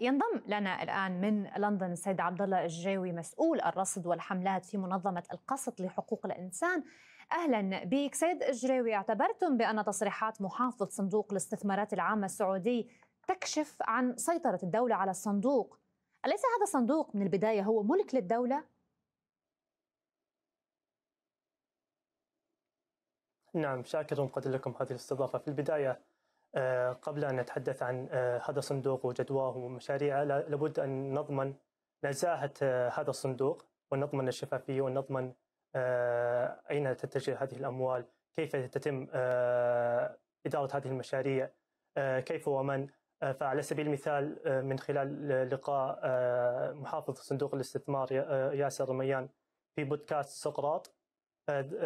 ينضم لنا الان من لندن السيد عبد الله الجاوي مسؤول الرصد والحملات في منظمه القسط لحقوق الانسان اهلا بك سيد الجراوي اعتبرتم بان تصريحات محافظ صندوق الاستثمارات العامه السعودي تكشف عن سيطره الدوله على الصندوق اليس هذا الصندوق من البدايه هو ملك للدوله نعم شاكر قد لكم هذه الاستضافه في البدايه آه، قبل أن نتحدث عن آه، هذا الصندوق وجدواه ومشاريعه لابد أن نضمن نزاهة آه، هذا الصندوق ونضمن الشفافية ونضمن أين تتجه هذه الأموال كيف تتم إدارة هذه المشاريع كيف ومن فعلى سبيل المثال من خلال لقاء محافظ صندوق الاستثمار ياسر رميان في بودكاست سقراط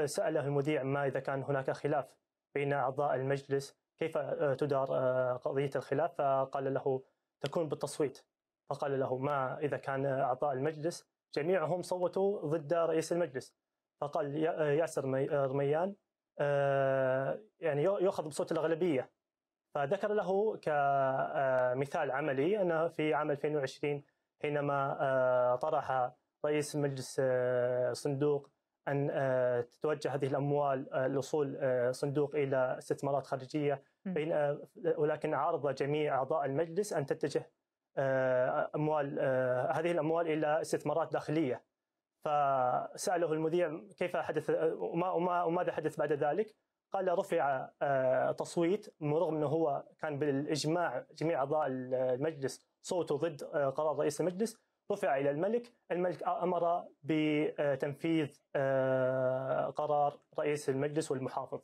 سأله المذيع ما إذا كان هناك خلاف بين أعضاء المجلس كيف آه، تدار آه، قضية الخلاف فقال له تكون بالتصويت فقال له ما إذا كان آه، أعضاء المجلس جميعهم صوتوا ضد رئيس المجلس فقال ياسر رميان يعني يؤخذ بصوت الأغلبية فذكر له كمثال عملي أن في عام 2020 حينما طرح رئيس مجلس صندوق ان آه، تتوجه هذه الاموال آه، لوصول آه، صندوق الى استثمارات خارجيه بين ولكن عارض جميع اعضاء المجلس ان تتجه اموال هذه الاموال الى استثمارات داخليه فساله المذيع كيف حدث وما وماذا حدث بعد ذلك؟ قال رفع تصويت رغم انه هو كان بالاجماع جميع اعضاء المجلس صوتوا ضد قرار رئيس المجلس رفع الى الملك، الملك امر بتنفيذ آه، قرار رئيس المجلس والمحافظ.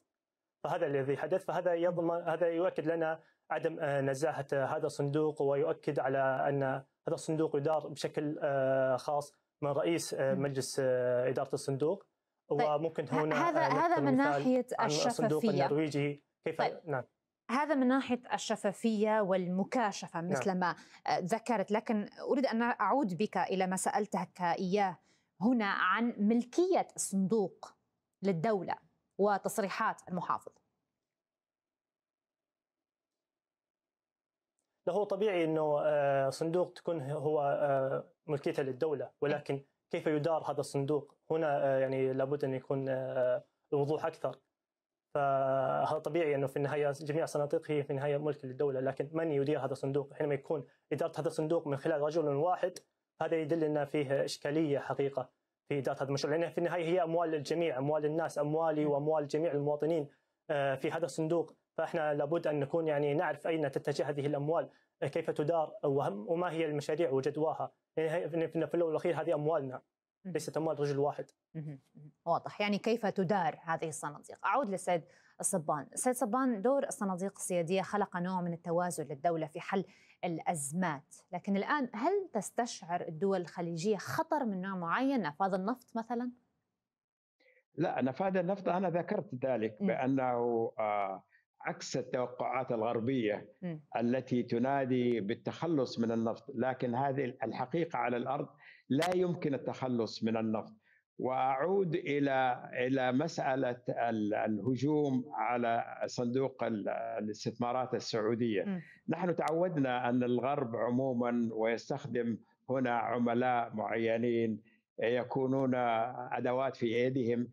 فهذا الذي حدث فهذا يضمن هذا يؤكد لنا عدم آه، نزاهه هذا الصندوق ويؤكد على ان هذا الصندوق يدار بشكل آه، خاص من رئيس مجلس اداره الصندوق طيب، وممكن هنا هذا هذا من ناحيه الشفافيه الصندوق النرويجي كيف طيب. نعم هذا من ناحيه الشفافيه والمكاشفه مثل نعم. ما آه، ذكرت لكن اريد ان اعود بك الى ما سالتك اياه هنا عن ملكيه الصندوق للدوله وتصريحات المحافظ هو طبيعي انه آه، صندوق تكون هو آه، ملكيته للدوله إيه. ولكن كيف يدار هذا الصندوق هنا يعني لابد ان يكون وضوح اكثر فهذا طبيعي انه في النهايه جميع الصناديق هي في النهايه ملك للدوله لكن من يدير هذا الصندوق حينما يكون اداره هذا الصندوق من خلال رجل واحد هذا يدل ان فيه اشكاليه حقيقه في اداره هذا المشروع لان في النهايه هي اموال الجميع اموال الناس اموالي واموال جميع المواطنين آه، في هذا الصندوق فاحنا لابد ان نكون يعني نعرف اين تتجه هذه الاموال كيف تدار وما هي المشاريع وجدواها يعني في الاول والاخير هذه اموالنا ليس اموال رجل واحد واضح يعني كيف تدار هذه الصناديق اعود للسيد الصبان السيد صبان دور الصناديق السياديه خلق نوع من التوازن للدوله في حل الازمات لكن الان هل تستشعر الدول الخليجيه خطر من نوع معين نفاذ النفط مثلا لا نفاذ النفط انا ذكرت ذلك بانه آه، عكس التوقعات الغربيه التي تنادي بالتخلص من النفط لكن هذه الحقيقه على الارض لا يمكن التخلص من النفط واعود الى الى مساله الهجوم على صندوق الاستثمارات السعوديه م. نحن تعودنا ان الغرب عموما ويستخدم هنا عملاء معينين يكونون ادوات في ايديهم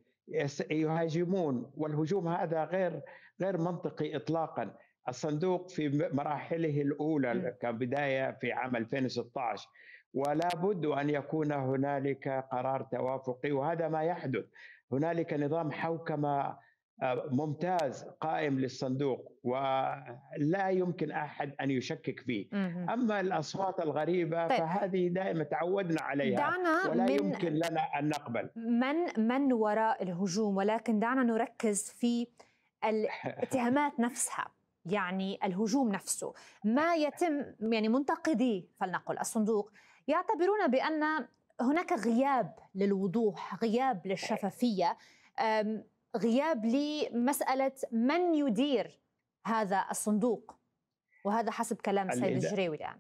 يهاجمون والهجوم هذا غير غير منطقي اطلاقا الصندوق في مراحله الاولى كبدايه في عام 2016 ولا بد ان يكون هنالك قرار توافقي وهذا ما يحدث هنالك نظام حوكمه آه، ممتاز قائم للصندوق ولا يمكن احد ان يشكك فيه اما الاصوات الغريبه طيب. فهذه دائما تعودنا عليها دعنا ولا من يمكن لنا ان نقبل من من وراء الهجوم ولكن دعنا نركز في الاتهامات نفسها يعني الهجوم نفسه ما يتم يعني منتقدي فلنقل الصندوق يعتبرون بأن هناك غياب للوضوح غياب للشفافية غياب لمسألة من يدير هذا الصندوق وهذا حسب كلام السيد الجريوي الآن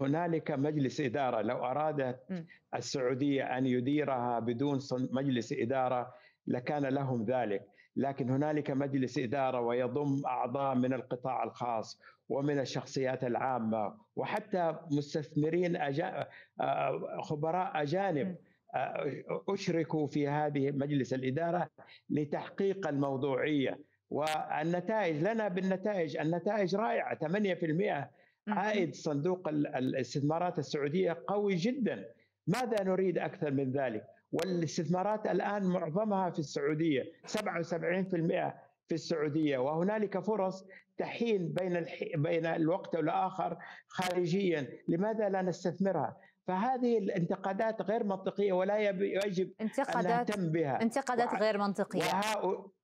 هنالك مجلس إدارة لو أرادت السعودية أن يديرها بدون مجلس إدارة لكان لهم ذلك لكن هنالك مجلس إدارة ويضم أعضاء من القطاع الخاص ومن الشخصيات العامة وحتى مستثمرين أجا... آه، آه، خبراء أجانب آه، أشركوا في هذه مجلس الإدارة لتحقيق الموضوعية والنتائج لنا بالنتائج النتائج رائعة 8% عائد صندوق الاستثمارات السعودية قوي جدا ماذا نريد أكثر من ذلك والاستثمارات الآن معظمها في السعودية 77% في السعوديه وهنالك فرص تحين بين الح... بين الوقت والاخر خارجيا، لماذا لا نستثمرها؟ فهذه الانتقادات غير منطقيه ولا يجب انتقادات ان نهتم بها انتقادات غير منطقيه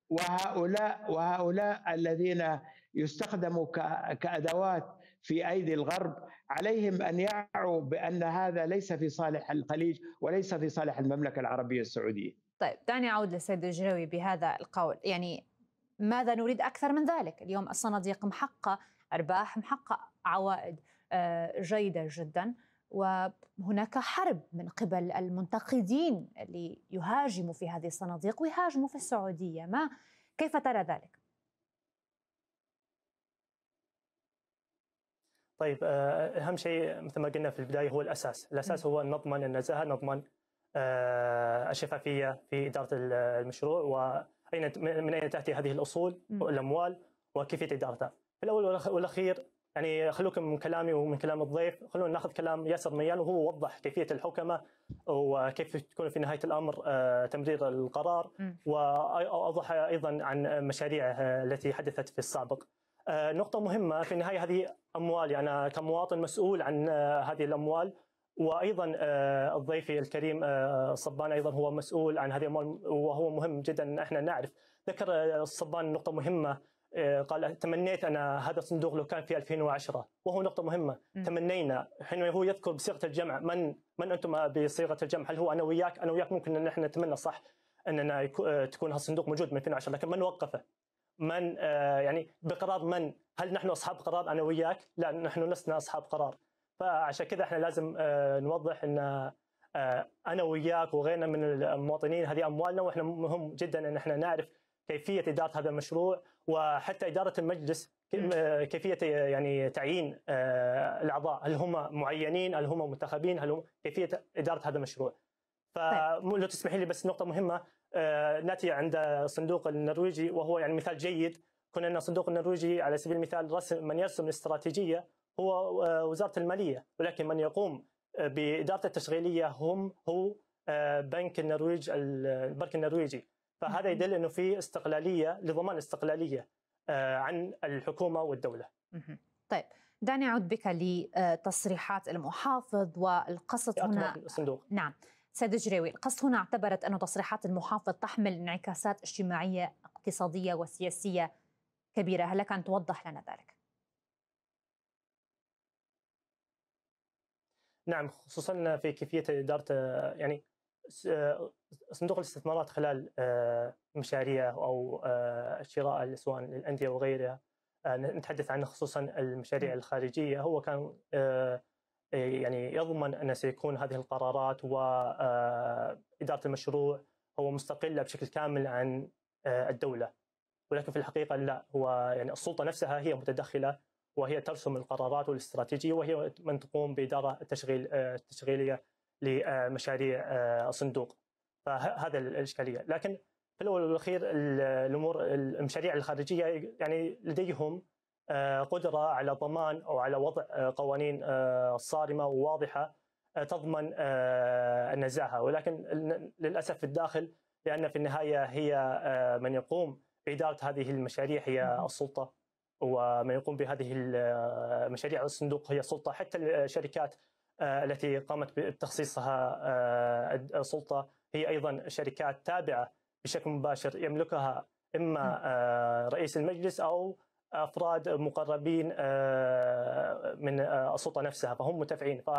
وهؤلاء وهؤلاء الذين يستخدموا ك... كادوات في ايدي الغرب عليهم ان يعوا بان هذا ليس في صالح الخليج وليس في صالح المملكه العربيه السعوديه. طيب دعني اعود للسيد الجروي بهذا القول، يعني ماذا نريد أكثر من ذلك اليوم الصناديق محقة أرباح محقة عوائد آه، جيدة جدا وهناك حرب من قبل المنتقدين اللي يهاجموا في هذه الصناديق ويهاجموا في السعودية ما كيف ترى ذلك؟ طيب آه، اهم شيء مثل ما قلنا في البدايه هو الاساس، الاساس هو نضمن النزاهه، نضمن آه، الشفافيه في اداره المشروع أين من أين تأتي هذه الأصول والأموال وكيفية إدارتها في الأول والأخير يعني خلوكم من كلامي ومن كلام الضيف خلونا ناخذ كلام ياسر ميال وهو وضح كيفيه الحكمه وكيف تكون في نهايه الامر آه، تمرير القرار واوضح ايضا عن مشاريع التي حدثت في السابق آه، نقطة مهمة في النهاية هذه أموالي أنا كمواطن مسؤول عن آه، هذه الأموال وايضا آه، ضيفي الكريم آه، صبان ايضا هو مسؤول عن هذه الامور وهو مهم جدا ان احنا نعرف ذكر آه، صبان نقطه مهمه قال تمنيت انا هذا الصندوق لو كان في 2010 وهو نقطه مهمه م. تمنينا حين هو يذكر بصيغه الجمع من من انتم بصيغه الجمع هل هو انا وياك انا وياك ممكن ان احنا نتمنى صح اننا تكون هالصندوق موجود من 2010 لكن من وقفه من يعني بقرار من هل نحن اصحاب قرار انا وياك لا نحن لسنا اصحاب قرار فعشان كذا احنا لازم آه، نوضح ان آه، انا وياك وغيرنا من المواطنين هذه اموالنا واحنا مهم جدا ان احنا نعرف كيفيه اداره هذا المشروع وحتى اداره المجلس آه، كيفيه يعني تعيين الاعضاء هل هم معينين هل هم منتخبين هل هم كيفيه اداره هذا المشروع فلو طيب. تسمحي لي بس نقطه مهمه ناتي عند الصندوق النرويجي وهو يعني مثال جيد كنا ان الصندوق النرويجي على سبيل المثال رسم من يرسم الاستراتيجيه هو آه، وزاره الماليه ولكن من يقوم آه، باداره التشغيليه هم هو آه، بنك النرويج البنك النرويجي فهذا يدل انه في استقلاليه لضمان استقلاليه عن الحكومه والدوله. طيب دعني اعود بك لتصريحات المحافظ والقصد هنا الصندوق نعم سيد جريوي القصد هنا اعتبرت أن تصريحات المحافظ تحمل انعكاسات اجتماعية اقتصادية وسياسية كبيرة هل لك أن توضح لنا ذلك؟ نعم خصوصا في كيفيه اداره يعني صندوق الاستثمارات خلال آه، مشاريع او آه، شراء سواء للانديه وغيرها آه، نتحدث عنه خصوصا المشاريع نعم. الخارجيه هو كان يعني يضمن ان سيكون هذه القرارات واداره المشروع هو مستقله بشكل كامل عن الدوله ولكن في الحقيقه لا هو يعني السلطه نفسها هي متدخله وهي ترسم القرارات والاستراتيجيه وهي من تقوم باداره التشغيل التشغيليه آه، لمشاريع الصندوق آه، فهذا الاشكاليه لكن في الاول والاخير الامور المشاريع الخارجيه يعني لديهم آه، قدره على ضمان او على وضع قوانين صارمه وواضحه تضمن النزاهه ولكن للاسف في الداخل لان في النهايه هي من يقوم باداره هذه المشاريع هي نعم. السلطه ومن يقوم بهذه المشاريع الصندوق هي السلطه حتى الشركات آه، التي قامت بتخصيصها آه، السلطه هي ايضا شركات تابعه بشكل مباشر يملكها اما نعم. آه، رئيس المجلس او افراد مقربين من السلطه نفسها فهم متابعين ف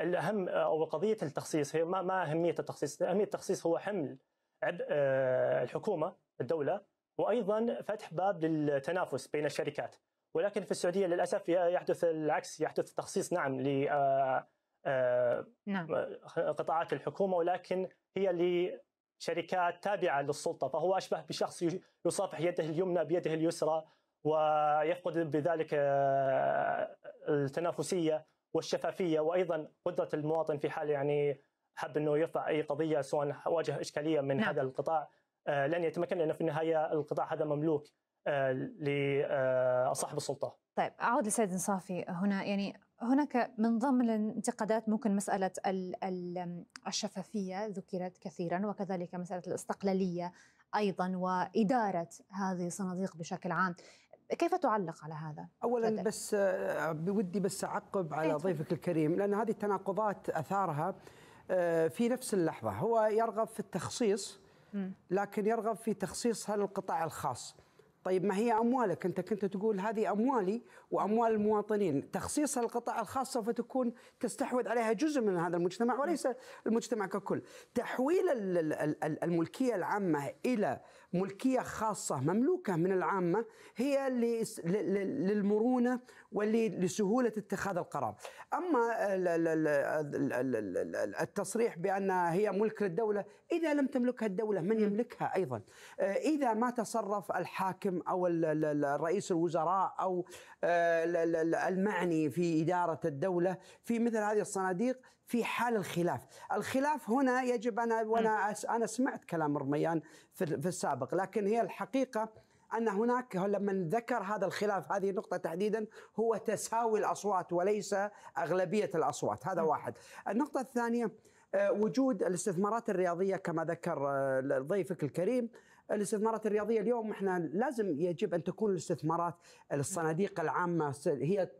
الاهم او قضيه التخصيص هي ما ما اهميه التخصيص؟ اهميه التخصيص هو حمل عبء الحكومه الدوله وايضا فتح باب للتنافس بين الشركات ولكن في السعوديه للاسف يحدث العكس يحدث تخصيص نعم ل آه، آه، نعم. قطاعات الحكومه ولكن هي لشركات تابعه للسلطه فهو اشبه بشخص يصافح يده اليمنى بيده اليسرى ويفقد بذلك آه، التنافسيه والشفافيه وايضا قدره المواطن في حال يعني حب انه يرفع اي قضيه سواء واجه اشكاليه من نعم. هذا القطاع آه، لن يتمكن لان في النهايه القطاع هذا مملوك آه، لصاحب آه، السلطه. طيب اعود لسيد صافي هنا يعني هناك من ضمن الانتقادات ممكن مسألة الشفافية ذكرت كثيرا وكذلك مسألة الاستقلالية أيضا وإدارة هذه الصناديق بشكل عام كيف تعلق على هذا؟ اولا فدل. بس بودي بس اعقب على ضيفك الكريم لان هذه التناقضات اثارها في نفس اللحظه هو يرغب في التخصيص لكن يرغب في تخصيصها للقطاع الخاص طيب ما هي اموالك انت كنت تقول هذه اموالي واموال المواطنين تخصيصها للقطاع الخاص سوف تكون تستحوذ عليها جزء من هذا المجتمع وليس المجتمع ككل تحويل الملكيه العامه الى ملكية خاصة مملوكة من العامة هي للمرونة ولسهولة اتخاذ القرار أما التصريح بأن هي ملك للدولة إذا لم تملكها الدولة من يملكها أيضا إذا ما تصرف الحاكم أو رئيس الوزراء أو المعني في إدارة الدولة في مثل هذه الصناديق في حال الخلاف الخلاف هنا يجب أنا وأنا أنا سمعت كلام رميان في السابق لكن هي الحقيقة أن هناك لما ذكر هذا الخلاف هذه النقطة تحديدا هو تساوي الأصوات وليس أغلبية الأصوات هذا واحد النقطة الثانية وجود الاستثمارات الرياضيه كما ذكر ضيفك الكريم الاستثمارات الرياضيه اليوم احنا لازم يجب ان تكون الاستثمارات الصناديق العامه هي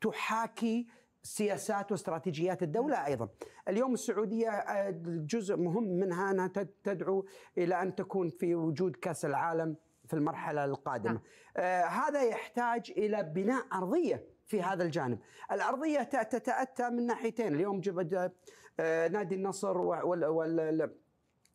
تحاكي سياسات واستراتيجيات الدولة أيضا اليوم السعودية آه، جزء مهم منها أنها تدعو إلى أن تكون في وجود كأس العالم في المرحلة القادمة نعم. آه هذا يحتاج إلى بناء أرضية في هذا الجانب الأرضية تتأتى من ناحيتين اليوم جبد آه نادي النصر وال, وال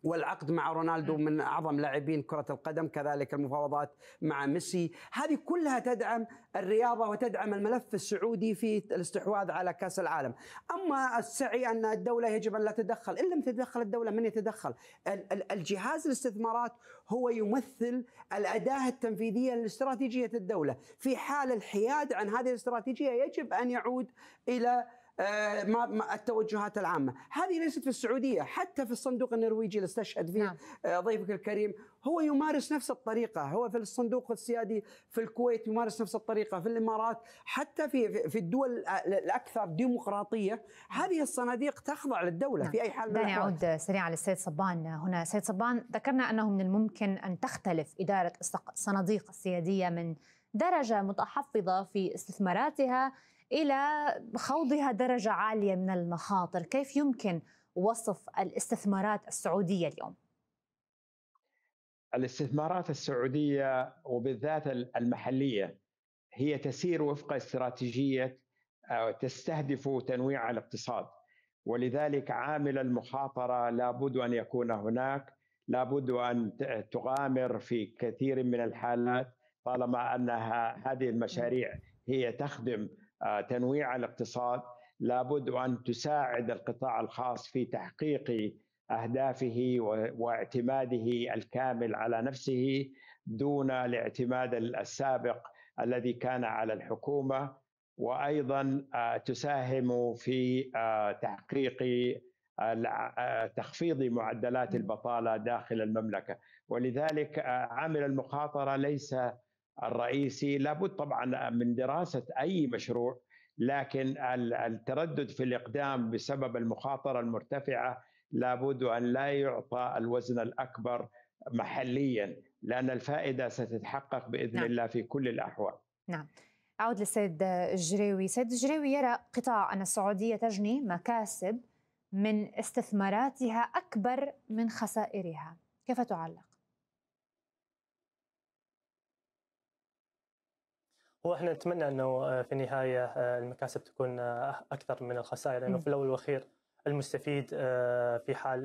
والعقد مع رونالدو من اعظم لاعبين كره القدم كذلك المفاوضات مع ميسي هذه كلها تدعم الرياضه وتدعم الملف السعودي في الاستحواذ على كاس العالم اما السعي ان الدوله يجب ان لا تتدخل ان لم تتدخل الدوله من يتدخل الجهاز الاستثمارات هو يمثل الاداه التنفيذيه لاستراتيجيه الدوله في حال الحياد عن هذه الاستراتيجيه يجب ان يعود الى آه، التوجهات العامة هذه ليست في السعودية حتى في الصندوق النرويجي اللي استشهد فيه نعم. آه، ضيفك الكريم هو يمارس نفس الطريقة هو في الصندوق السيادي في الكويت يمارس نفس الطريقة في الإمارات حتى في في الدول الأكثر ديمقراطية نعم. هذه الصناديق تخضع للدولة نعم. في أي حال دعني أعود سريعا للسيد صبان هنا سيد صبان ذكرنا أنه من الممكن أن تختلف إدارة الصناديق السيادية من درجة متحفظة في استثماراتها الى خوضها درجه عاليه من المخاطر، كيف يمكن وصف الاستثمارات السعوديه اليوم؟ الاستثمارات السعوديه وبالذات المحليه هي تسير وفق استراتيجيه آه، تستهدف تنويع الاقتصاد ولذلك عامل المخاطره لابد ان يكون هناك لابد ان تغامر في كثير من الحالات طالما انها هذه المشاريع هي تخدم آه، تنويع الاقتصاد لابد أن تساعد القطاع الخاص في تحقيق أهدافه واعتماده الكامل على نفسه دون الاعتماد السابق الذي كان على الحكومة وأيضا آه، تساهم في آه، تحقيق تخفيض معدلات البطالة داخل المملكة ولذلك عامل المخاطرة ليس الرئيسي لابد طبعا من دراسه اي مشروع لكن التردد في الاقدام بسبب المخاطره المرتفعه لابد ان لا يعطى الوزن الاكبر محليا لان الفائده ستتحقق باذن نعم. الله في كل الاحوال. نعم. أعود للسيد الجريوي، سيد الجريوي يرى قطاع أن السعودية تجني مكاسب من استثماراتها أكبر من خسائرها، كيف تعلق؟ هو احنا نتمنى انه آه، في النهايه آه، المكاسب تكون آه، اكثر من الخسائر لانه في الاول والاخير المستفيد في حال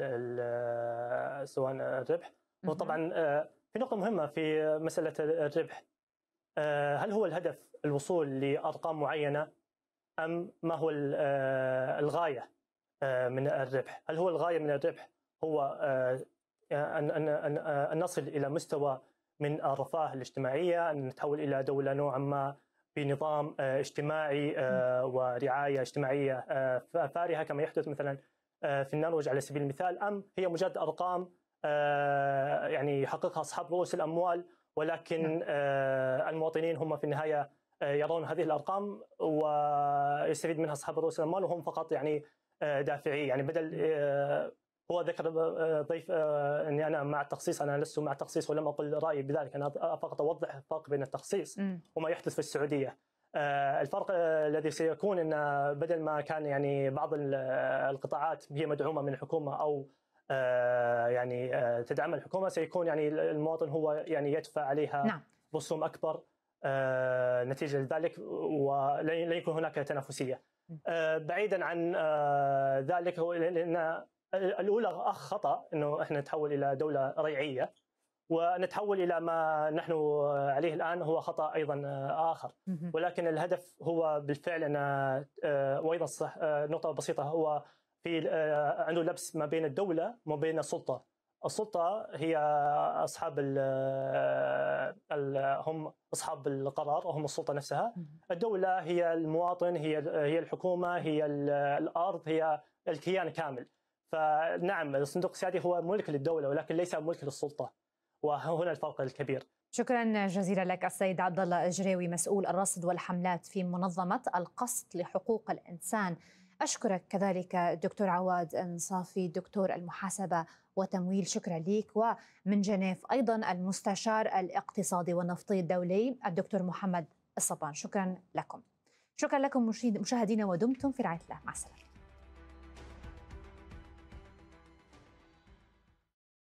سواء الربح وطبعا في نقطه مهمه في مساله الربح هل هو الهدف الوصول لارقام معينه ام ما هو الغايه من الربح هل هو الغايه من الربح هو ان ان ان نصل الى مستوى من الرفاه الاجتماعيه ان نتحول الى دوله نوعا ما بنظام آه، اجتماعي آه، ورعايه اجتماعيه آه، فارهه كما يحدث مثلا في النرويج على سبيل المثال ام هي مجرد ارقام يعني يحققها اصحاب رؤوس الاموال ولكن نعم. المواطنين هم في النهايه يرون هذه الارقام ويستفيد منها اصحاب رؤوس الاموال وهم فقط يعني دافعي يعني بدل هو ذكر آه، ضيف آه، اني انا مع التخصيص انا لست مع التخصيص ولم اقل رايي بذلك انا فقط اوضح الفرق بين التخصيص وما يحدث في السعوديه آه، الفرق الذي سيكون ان بدل ما كان يعني بعض القطاعات هي مدعومه من الحكومه او يعني تدعمها الحكومه سيكون يعني المواطن هو يعني يدفع عليها نعم. رسوم اكبر نتيجه لذلك ولن يكون هناك تنافسيه بعيدا عن ذلك هو لان الاولى خطا انه احنا نتحول الى دوله ريعيه ونتحول الى ما نحن عليه الان هو خطا ايضا اخر ولكن الهدف هو بالفعل ان آه، وايضا صح آه، نقطه بسيطه هو في آه، عنده لبس ما بين الدوله وما بين السلطه السلطه هي اصحاب الـ ال هم اصحاب القرار وهم السلطه نفسها الدوله هي المواطن هي هي الحكومه هي الارض هي الكيان كامل فنعم الصندوق السيادي هو ملك للدوله ولكن ليس ملك للسلطه وهنا الفرق الكبير شكرا جزيلا لك السيد عبد الله الجريوي مسؤول الرصد والحملات في منظمه القصد لحقوق الانسان أشكرك كذلك دكتور عواد انصافي دكتور المحاسبة وتمويل شكرا لك ومن جنيف أيضا المستشار الاقتصادي والنفطي الدولي الدكتور محمد الصبان شكرا لكم شكرا لكم مشاهدينا ودمتم في رعاية الله مع السلامة